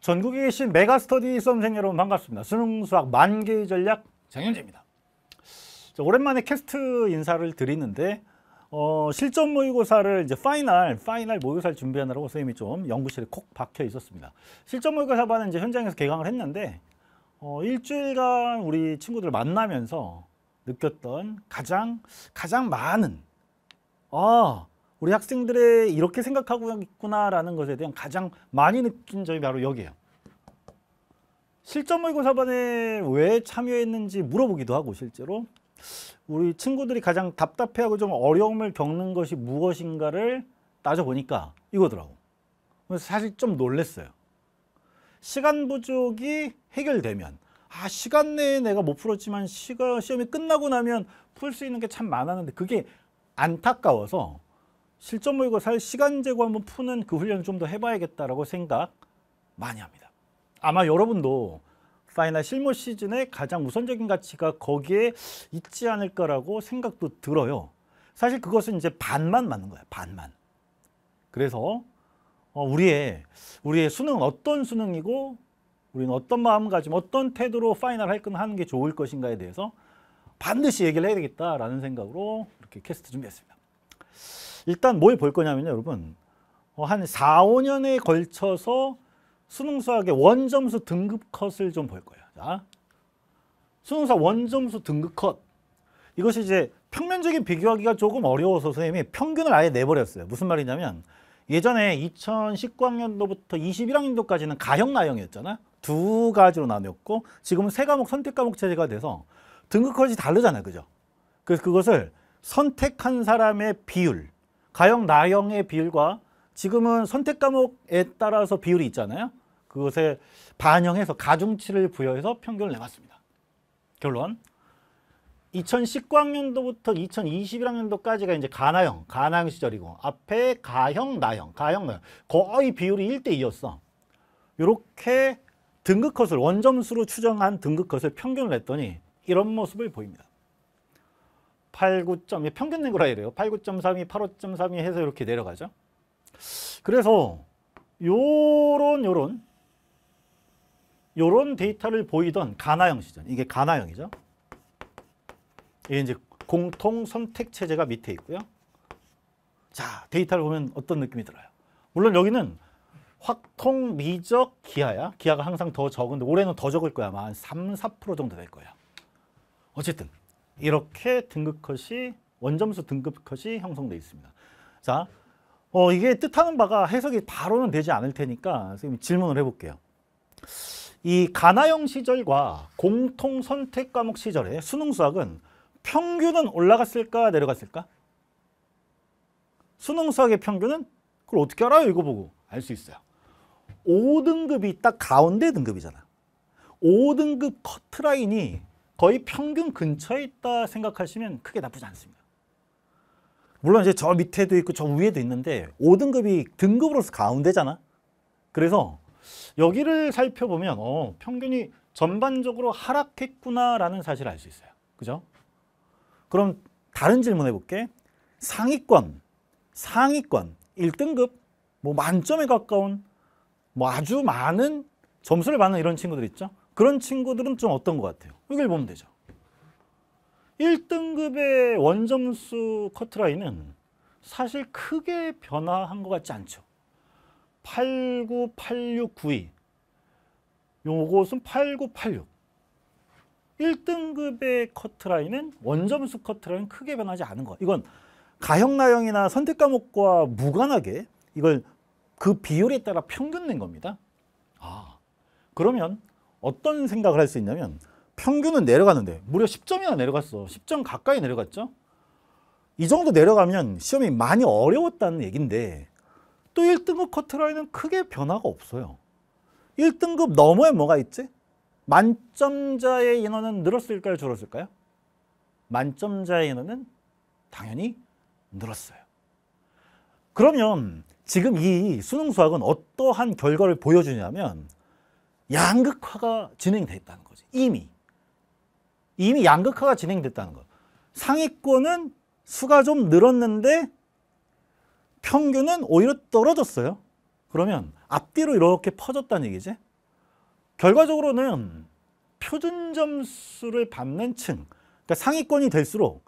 전국에 계신 메가스터디 수험생 여러분 반갑습니다. 수능 수학 만개의 전략 장현재입니다. 오랜만에 캐스트 인사를 드리는데 어, 실전 모의고사를 이제 파이널, 파이널 모의고사를 준비하느라고 선생님이 좀 연구실에 콕 박혀 있었습니다. 실전 모의고사반은 이제 현장에서 개강을 했는데 어, 일주일간 우리 친구들 만나면서 느꼈던 가장 가장 많은 아 우리 학생들의 이렇게 생각하고 있구나라는 것에 대한 가장 많이 느낀 점이 바로 여기에요. 실전 모의고사반에 왜 참여했는지 물어보기도 하고 실제로 우리 친구들이 가장 답답해하고 좀 어려움을 겪는 것이 무엇인가를 따져보니까 이거더라고. 그래서 사실 좀 놀랬어요. 시간 부족이 해결되면 아 시간 내에 내가 못 풀었지만 시가, 시험이 끝나고 나면 풀 수 있는 게 참 많았는데 그게 안타까워서 실전 모의고사 시간 제고 한번 푸는 그 훈련을 좀 더 해봐야겠다라고 생각 많이 합니다. 아마 여러분도 파이널 실무 시즌의 가장 우선적인 가치가 거기에 있지 않을까라고 생각도 들어요. 사실 그것은 이제 반만 맞는 거예요. 반만. 그래서 어, 우리의 우리의 수능 어떤 수능이고 우리는 어떤 마음가짐, 어떤 태도로 파이널 할 건 하는 게 좋을 것인가에 대해서 반드시 얘기를 해야 되겠다라는 생각으로 이렇게 캐스트 준비했습니다. 일단 뭘 볼 거냐면요, 여러분. 어, 한 4, 5년에 걸쳐서 수능 수학의 원점수 등급 컷을 좀 볼 거예요. 자, 수능 수학 원점수 등급 컷. 이것이 이제 평면적인 비교하기가 조금 어려워서 선생님이 평균을 아예 내버렸어요. 무슨 말이냐면 예전에 2019학년도부터 21학년도까지는 가형, 나형이었잖아. 두 가지로 나뉘었고 지금은 세 과목 선택 과목 체제가 돼서 등급 컷이 다르잖아요. 그죠? 그래서 그것을 선택한 사람의 비율 가형, 나형의 비율과 지금은 선택 과목에 따라서 비율이 있잖아요. 그것에 반영해서 가중치를 부여해서 평균을 내봤습니다. 결론. 2019학년도부터 2021학년도까지가 이제 가나형, 가나형 시절이고 앞에 가형, 나형, 가형, 나형 거의 비율이 1대 2였어. 이렇게 등급 컷을 원점수로 추정한 등급 컷을 평균을 냈더니 이런 모습을 보입니다. 89.2 평균 된 거라 이래요. 89.32, 85.32 해서 이렇게 내려가죠. 그래서 요런 요런 요런 데이터를 보이던 가나형 시전. 이게 가나형이죠. 이게 이제 공통 선택 체제가 밑에 있고요. 자, 데이터를 보면 어떤 느낌이 들어요? 물론 여기는 확통 미적 기하야. 기하가 항상 더 적은데 올해는 더 적을 거야. 아마 한 3, 4% 정도 될거예요 어쨌든 이렇게 등급컷이 원점수 등급컷이 형성돼 있습니다. 자, 어, 이게 뜻하는 바가 해석이 바로는 되지 않을 테니까 선생님 질문을 해볼게요. 이 가나형 시절과 공통 선택 과목 시절의 수능 수학은 평균은 올라갔을까 내려갔을까? 수능 수학의 평균은 그걸 어떻게 알아요? 이거 보고 알 수 있어요. 5등급이 딱 가운데 등급이잖아. 5등급 커트라인이 거의 평균 근처에 있다 생각하시면 크게 나쁘지 않습니다. 물론 이제 저 밑에도 있고 저 위에도 있는데 5등급이 등급으로서 가운데잖아. 그래서 여기를 살펴보면 어, 평균이 전반적으로 하락했구나라는 사실을 알 수 있어요. 그죠? 그럼 다른 질문 해볼게. 상위권, 상위권, 1등급, 뭐 만점에 가까운 뭐 아주 많은 점수를 받는 이런 친구들 있죠. 그런 친구들은 좀 어떤 것 같아요? 여기를 보면 되죠. 1등급의 원점수 커트라인은 사실 크게 변화한 것 같지 않죠. 8, 9, 8, 6, 9, 2. 요것은 8, 9, 8, 6. 1등급의 커트라인은 원점수 커트라인 크게 변하지 않은 것. 이건 가형, 나형이나 선택 과목과 무관하게 이걸 그 비율에 따라 평균 낸 겁니다. 아, 그러면 어떤 생각을 할 수 있냐면 평균은 내려가는데 무려 10점이나 내려갔어. 10점 가까이 내려갔죠. 이 정도 내려가면 시험이 많이 어려웠다는 얘긴데 또 1등급 커트라인은 크게 변화가 없어요. 1등급 너머에 뭐가 있지? 만점자의 인원은 늘었을까요? 줄었을까요? 만점자의 인원은 당연히 늘었어요. 그러면 지금 이 수능 수학은 어떠한 결과를 보여주냐면 양극화가 진행됐다는 거죠. 이미. 이미 양극화가 진행됐다는 거. 상위권은 수가 좀 늘었는데 평균은 오히려 떨어졌어요. 그러면 앞뒤로 이렇게 퍼졌다는 얘기지. 결과적으로는 표준 점수를 받는 층, 그러니까 상위권이 될수록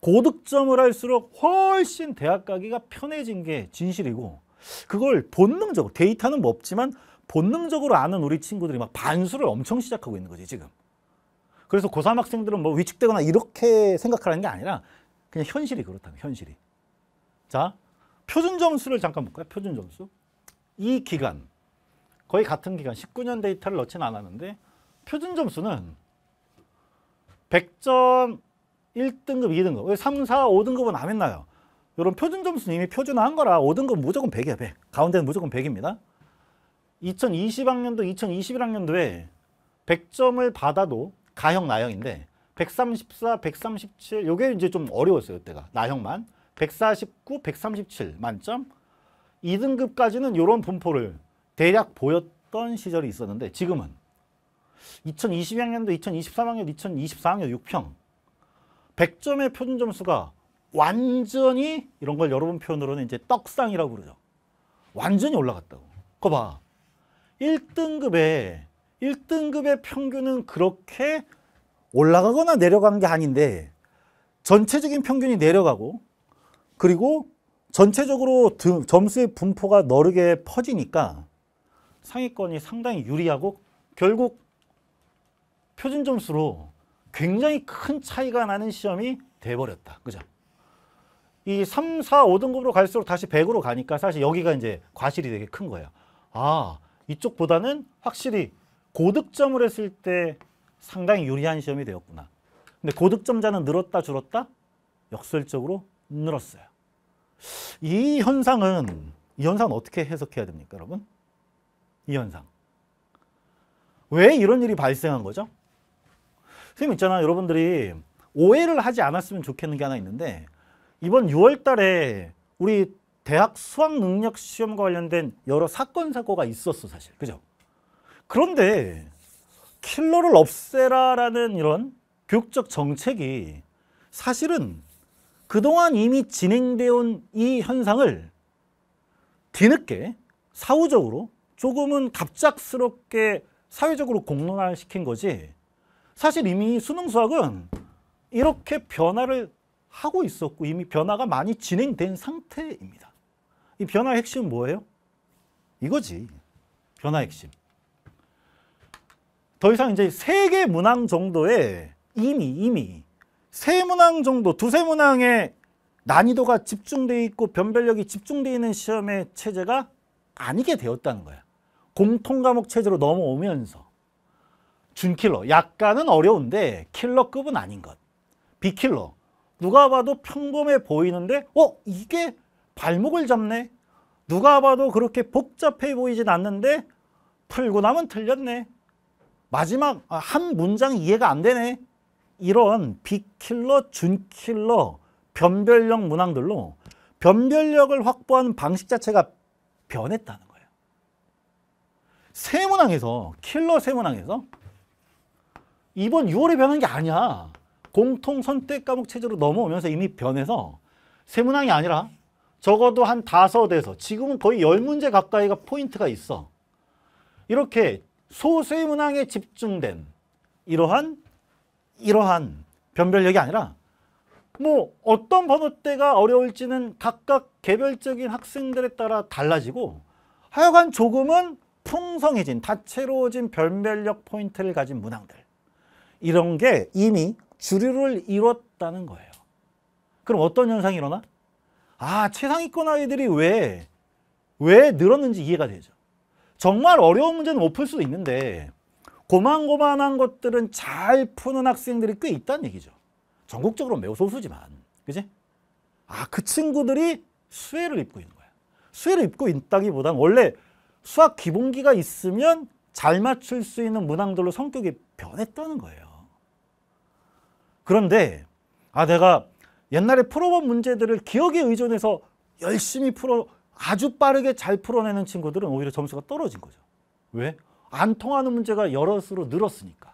고득점을 할수록 훨씬 대학 가기가 편해진 게 진실이고 그걸 본능적으로 데이터는 뭐 없지만 본능적으로 아는 우리 친구들이 막 반수를 엄청 시작하고 있는 거지 지금. 그래서 고3 학생들은 뭐 위축되거나 이렇게 생각하는게 아니라 그냥 현실이 그렇다는 현실이. 자, 표준 점수를 잠깐 볼까요? 표준 점수. 이 기간, 거의 같은 기간 19년 데이터를 넣진 않았는데 표준 점수는 100점 1등급, 2등급, 왜 3, 4, 5등급은 안 했나요? 이런 표준 점수는 이미 표준화한 거라 5등급 무조건 100이야, 100. 가운데는 무조건 100입니다. 2020학년도 2021학년도에 100점을 받아도 가형 나형인데 134, 137 요게 이제 좀 어려웠어요, 그때가. 나형만. 149, 137 만점. 2등급까지는 요런 분포를 대략 보였던 시절이 있었는데 지금은 2020학년도, 2023학년도, 2024학년도 6평. 100점의 표준 점수가 완전히 이런 걸 여러분 표현으로는 이제 떡상이라고 그러죠. 완전히 올라갔다고. 그거 봐. 1등급에1등급의 평균은 그렇게 올라가거나 내려간 게 아닌데 전체적인 평균이 내려가고 그리고 전체적으로 점수의 분포가 너르게 퍼지니까 상위권이 상당히 유리하고 결국 표준 점수로 굉장히 큰 차이가 나는 시험이 돼버렸다. 그죠? 이 3, 4, 5등급으로 갈수록 다시 100으로 가니까 사실 여기가 이제 과실이 되게 큰 거예요. 아, 이쪽보다는 확실히 고득점을 했을 때 상당히 유리한 시험이 되었구나. 근데 고득점자는 늘었다 줄었다? 역설적으로 늘었어요. 이 현상은 이 현상은 어떻게 해석해야 됩니까, 여러분? 이 현상. 왜 이런 일이 발생한 거죠? 선생님 있잖아, 여러분들이 오해를 하지 않았으면 좋겠는 게 하나 있는데 이번 6월 달에 우리 대학 수학 능력 시험과 관련된 여러 사건 사고가 있었어 사실 그죠 그런데 킬러를 없애라라는 이런 교육적 정책이 사실은 그동안 이미 진행되어 온 이 현상을 뒤늦게 사후적으로 조금은 갑작스럽게 사회적으로 공론화시킨 거지 사실 이미 수능 수학은 이렇게 변화를 하고 있었고 이미 변화가 많이 진행된 상태입니다. 이 변화의 핵심은 뭐예요? 이거지. 변화 핵심. 더 이상 이제 세 개 문항 정도의 이미 이미 세 문항 정도 두 세 문항의 난이도가 집중돼 있고 변별력이 집중돼 있는 시험의 체제가 아니게 되었다는 거야. 공통 과목 체제로 넘어오면서 준킬러 약간은 어려운데 킬러급은 아닌 것. 비킬러 누가 봐도 평범해 보이는데 어 이게 발목을 잡네. 누가 봐도 그렇게 복잡해 보이진 않는데 풀고 나면 틀렸네. 마지막 아, 한 문장 이해가 안 되네. 이런 빅킬러 준킬러, 변별력 문항들로 변별력을 확보하는 방식 자체가 변했다는 거예요. 세문항에서, 킬러 세문항에서 이번 6월에 변한 게 아니야. 공통선택 과목 체제로 넘어오면서 이미 변해서 세문항이 아니라 적어도 한 다섯에서 지금은 거의 열문제 가까이가 포인트가 있어. 이렇게 소수의 문항에 집중된 이러한 이러한 변별력이 아니라 뭐 어떤 번호대가 어려울지는 각각 개별적인 학생들에 따라 달라지고 하여간 조금은 풍성해진 다채로워진 변별력 포인트를 가진 문항들 이런 게 이미 주류를 이뤘다는 거예요. 그럼 어떤 현상이 일어나? 아 최상위권 아이들이 왜 왜 늘었는지 이해가 되죠. 정말 어려운 문제는 못 풀 수도 있는데 고만고만한 것들은 잘 푸는 학생들이 꽤 있다는 얘기죠. 전국적으로 매우 소수지만 그지? 아그 친구들이 수혜를 입고 있는 거야. 수혜를 입고 있다기보단 원래 수학 기본기가 있으면 잘 맞출 수 있는 문항들로 성격이 변했다는 거예요. 그런데 아 내가 옛날에 풀어본 문제들을 기억에 의존해서 열심히 풀어 아주 빠르게 잘 풀어내는 친구들은 오히려 점수가 떨어진 거죠. 왜? 안 통하는 문제가 여러 수로 늘었으니까.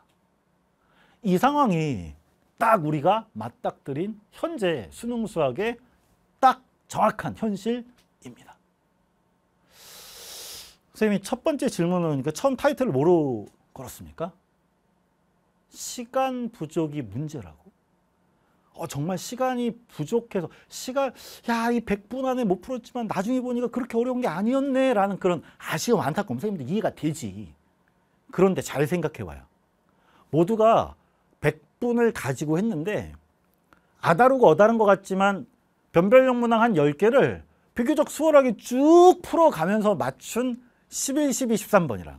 이 상황이 딱 우리가 맞닥뜨린 현재 수능 수학의 딱 정확한 현실입니다. 선생님이 첫 번째 질문은 그러니까 처음 타이틀을 뭐로 걸었습니까? 시간 부족이 문제라고. 어, 정말 시간이 부족해서 시간 야이 100분 안에 못 풀었지만 나중에 보니까 그렇게 어려운 게 아니었네라는 그런 아쉬움 안타까움 선생님들 이해가 되지. 그런데 잘 생각해 봐요. 모두가 100분을 가지고 했는데 아다르고 어다른 것 같지만 변별력 문항 한 10개를 비교적 수월하게 쭉 풀어가면서 맞춘 11, 12, 13번이랑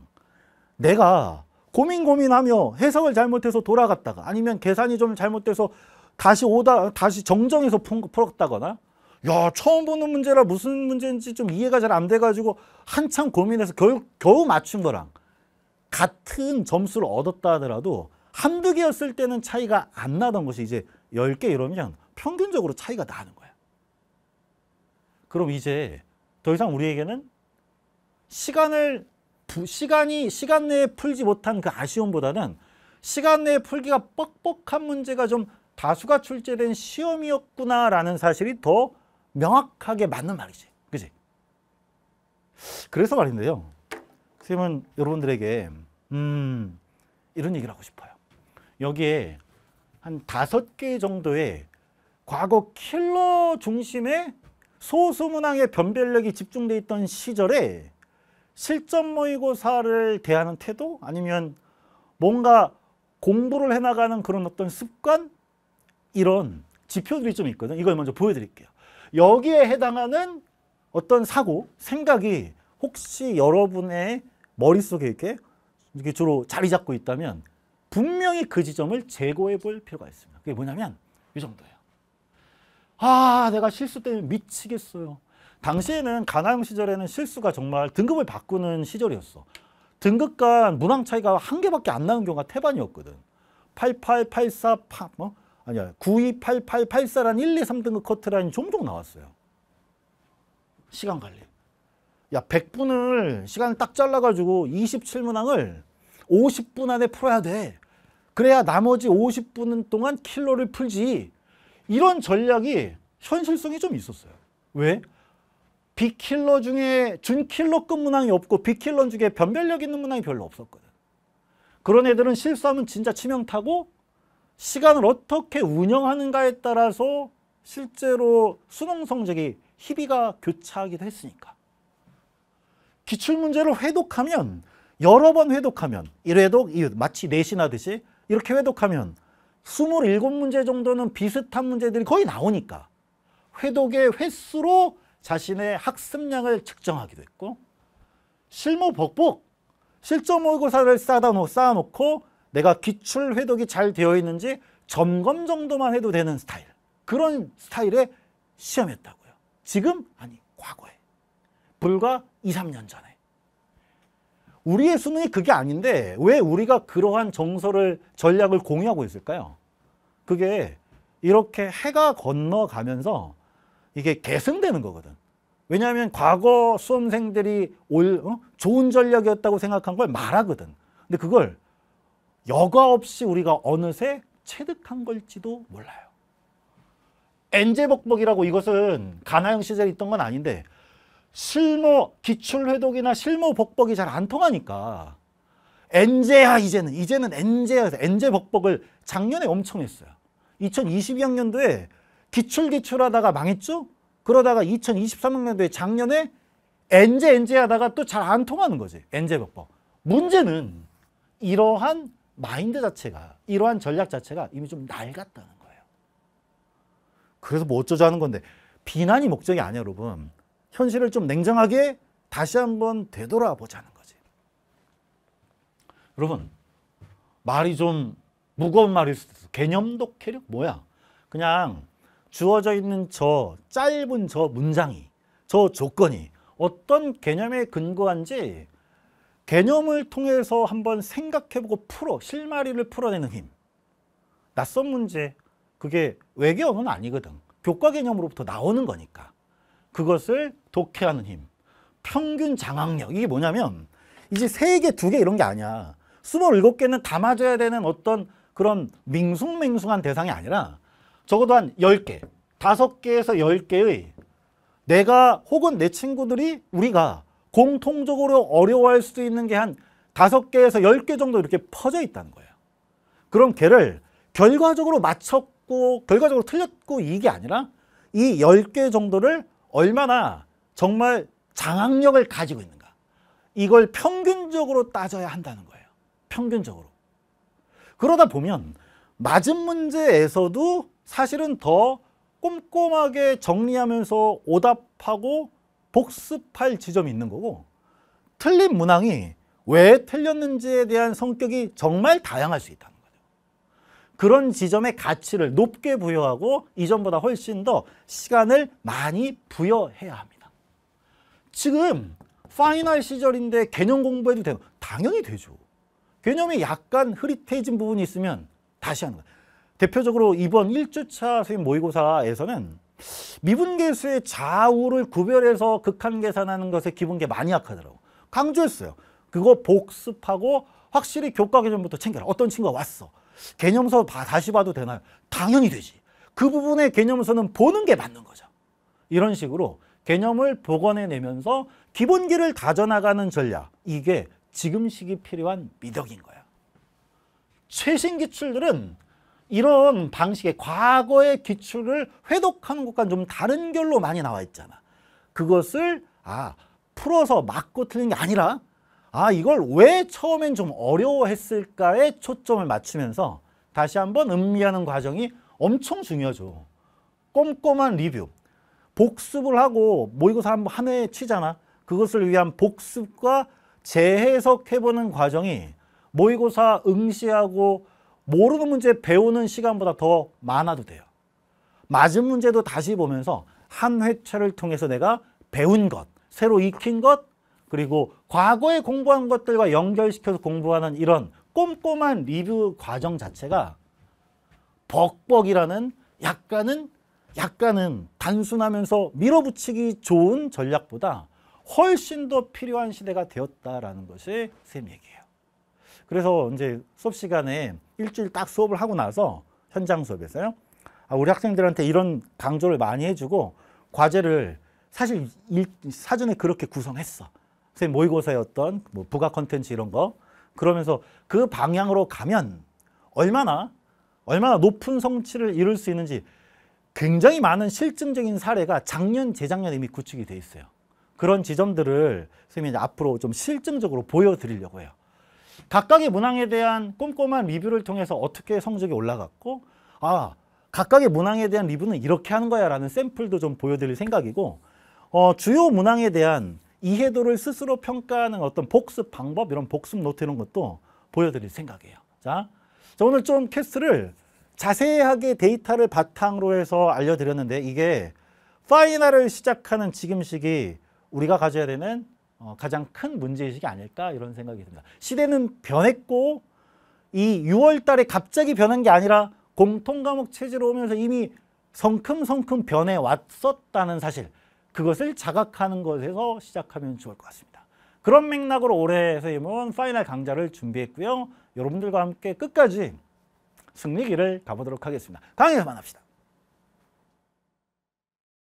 내가 고민 고민하며 해석을 잘못해서 돌아갔다가 아니면 계산이 좀 잘못돼서 다시 오다 다시 정정해서 풀었다거나 야 처음 보는 문제라 무슨 문제인지 좀 이해가 잘 안 돼가지고 한참 고민해서 겨우, 겨우 맞춘 거랑 같은 점수를 얻었다 하더라도 한두 개였을 때는 차이가 안 나던 것이 이제 1 0개 이러면 평균적으로 차이가 나는 거야. 그럼 이제 더 이상 우리에게는 시간을 부, 시간이 시간 내에 풀지 못한 그 아쉬움보다는 시간 내에 풀기가 뻑뻑한 문제가 좀 다수가 출제된 시험이었구나라는 사실이 더 명확하게 맞는 말이지. 그지? 그래서 말인데요. 선생님은 여러분들에게, 음, 이런 얘기를 하고 싶어요. 여기에 한 다섯 개 정도의 과거 킬러 중심의 소수문항의 변별력이 집중돼 있던 시절에 실전 모의고사를 대하는 태도 아니면 뭔가 공부를 해나가는 그런 어떤 습관 이런 지표들이 좀 있거든. 이걸 먼저 보여드릴게요. 여기에 해당하는 어떤 사고, 생각이 혹시 여러분의 머릿속에 이렇게, 이렇게 주로 자리 잡고 있다면 분명히 그 지점을 제거해 볼 필요가 있습니다. 그게 뭐냐면 이 정도예요. 아, 내가 실수 때문에 미치겠어요. 당시에는 가나영 시절에는 실수가 정말 등급을 바꾸는 시절이었어. 등급 간 문항 차이가 한 개밖에 안 나는 경우가 태반이었거든. 88, 84, 8, 뭐? 아니야 9288 84란 1 2 3등급 커트라인 종종 나왔어요. 시간 관리. 야 100분을 시간을 딱 잘라가지고 27문항을 50분 안에 풀어야 돼. 그래야 나머지 50분 동안 킬로를 풀지. 이런 전략이 현실성이 좀 있었어요. 왜? 비킬러 중에 준킬러급 문항이 없고 비킬러 중에 변별력 있는 문항이 별로 없었거든. 그런 애들은 실수하면 진짜 치명 타고 시간을 어떻게 운영하는가에 따라서 실제로 수능 성적이 희비가 교차하기도 했으니까. 기출문제를 회독하면 여러 번 회독하면 1회독, 2회독 마치 내신하듯이 이렇게 회독하면 27문제 정도는 비슷한 문제들이 거의 나오니까 회독의 횟수로 자신의 학습량을 측정하기도 했고 실무 복복, 실전 모의고사를 쌓아놓고 내가 기출 회독이 잘 되어 있는지 점검 정도만 해도 되는 스타일 그런 스타일의 시험했다고요 지금 아니 과거에 불과 2, 3년 전에 우리의 수능이 그게 아닌데 왜 우리가 그러한 정서를 전략을 공유하고 있을까요? 그게 이렇게 해가 건너가면서 이게 계승되는 거거든 왜냐하면 과거 수험생들이 올 어? 좋은 전략이었다고 생각한 걸 말하거든 근데 그걸 여과 없이 우리가 어느새 체득한 걸지도 몰라요. 엔제벅벅이라고 이것은 가나형 시절에 있던 건 아닌데 실무 기출회독이나 실무 복복이 잘 안 통하니까 엔제야 이제는 이제는 엔제야 엔제 복복을 작년에 엄청 했어요. 2022학년도에 기출기출하다가 망했죠? 그러다가 2023학년도에 작년에 엔제 엔제 하다가 또 잘 안 통하는 거지 엔제 복복. 문제는 이러한 마인드 자체가 이러한 전략 자체가 이미 좀 낡았다는 거예요. 그래서 뭐 어쩌자는 건데 비난이 목적이 아니에 여러분. 현실을 좀 냉정하게 다시 한번 되돌아보자는 거지. 여러분 말이 좀 무거운 말일 수도 있어. 개념도 캐력 뭐야? 그냥 주어져 있는 저 짧은 저 문장이 저 조건이 어떤 개념에 근거한지 개념을 통해서 한번 생각해보고 풀어 실마리를 풀어내는 힘 낯선 문제 그게 외계 어는 아니거든 교과 개념으로부터 나오는 거니까 그것을 독해하는 힘 평균 장악력 이게 뭐냐면 이제 세 개, 두 개 이런 게 아니야 스물일곱 개는 다 맞아야 되는 어떤 그런 맹숭맹숭한 대상이 아니라 적어도 한1 0개5 개에서 1 0개의 내가 혹은 내 친구들이 우리가 공통적으로 어려워할 수도 있는 게 한 다섯 개에서 열 개 정도 이렇게 퍼져 있다는 거예요. 그럼 걔를 결과적으로 맞췄고 결과적으로 틀렸고 이게 아니라 이열개 정도를 얼마나 정말 장악력을 가지고 있는가 이걸 평균적으로 따져야 한다는 거예요. 평균적으로. 그러다 보면 맞은 문제에서도 사실은 더 꼼꼼하게 정리하면서 오답하고 복습할 지점이 있는 거고 틀린 문항이 왜 틀렸는지에 대한 성격이 정말 다양할 수 있다는 거죠. 그런 지점의 가치를 높게 부여하고 이전보다 훨씬 더 시간을 많이 부여해야 합니다. 지금 파이널 시절인데 개념 공부해도 되는 당연히 되죠. 개념이 약간 흐릿해진 부분이 있으면 다시 하는 거예요. 대표적으로 이번 1주차 선생님 모의고사에서는 미분계수의 좌우를 구별해서 극한 계산하는 것에 기본계 많이 약하더라고. 강조했어요. 그거 복습하고 확실히 교과 개념부터 챙겨라. 어떤 친구가 왔어. 개념서 봐, 다시 봐도 되나요? 당연히 되지. 그 부분의 개념서는 보는 게 맞는 거죠. 이런 식으로 개념을 복원해내면서 기본기를 다져나가는 전략. 이게 지금 시기 필요한 미덕인 거야. 최신 기출들은 이런 방식의 과거의 기출을 회독하는 것과는 좀 다른 결로 많이 나와 있잖아. 그것을 아 풀어서 맞고 틀린 게 아니라 아 이걸 왜 처음엔 좀 어려워했을까에 초점을 맞추면서 다시 한번 음미하는 과정이 엄청 중요하죠. 꼼꼼한 리뷰. 복습을 하고 모의고사 한한 치잖아. 그것을 위한 복습과 재해석해보는 과정이 모의고사 응시하고 모르는 문제 배우는 시간보다 더 많아도 돼요. 맞은 문제도 다시 보면서 한 회차를 통해서 내가 배운 것, 새로 익힌 것, 그리고 과거에 공부한 것들과 연결시켜서 공부하는 이런 꼼꼼한 리뷰 과정 자체가 벅벅이라는 약간은 약간은 단순하면서 밀어붙이기 좋은 전략보다 훨씬 더 필요한 시대가 되었다라는 것이 쌤 얘기예요. 그래서 이제 수업 시간에 일주일 딱 수업을 하고 나서 현장 수업에서요. 아, 우리 학생들한테 이런 강조를 많이 해주고 과제를 사실 일, 사전에 그렇게 구성했어. 선생님 모의고사의 어떤 뭐 부가 컨텐츠 이런 거 그러면서 그 방향으로 가면 얼마나 얼마나 높은 성취를 이룰 수 있는지 굉장히 많은 실증적인 사례가 작년 재작년 이미 구축이 돼 있어요. 그런 지점들을 선생님이 앞으로 좀 실증적으로 보여드리려고 해요. 각각의 문항에 대한 꼼꼼한 리뷰를 통해서 어떻게 성적이 올라갔고 아 각각의 문항에 대한 리뷰는 이렇게 하는 거야 라는 샘플도 좀 보여드릴 생각이고 어, 주요 문항에 대한 이해도를 스스로 평가하는 어떤 복습 방법 이런 복습 노트 이런 것도 보여드릴 생각이에요 자, 자 오늘 좀 캐스트를 자세하게 데이터를 바탕으로 해서 알려드렸는데 이게 파이널을 시작하는 지금 시기 우리가 가져야 되는 어, 가장 큰 문제의식이 아닐까 이런 생각이 듭니다. 시대는 변했고 이 6월 달에 갑자기 변한 게 아니라 공통 과목 체제로 오면서 이미 성큼성큼 변해왔었다는 사실 그것을 자각하는 것에서 시작하면 좋을 것 같습니다. 그런 맥락으로 올해 선 파이널 강좌를 준비했고요. 여러분들과 함께 끝까지 승리기를 가보도록 하겠습니다. 강의에서 만납시다.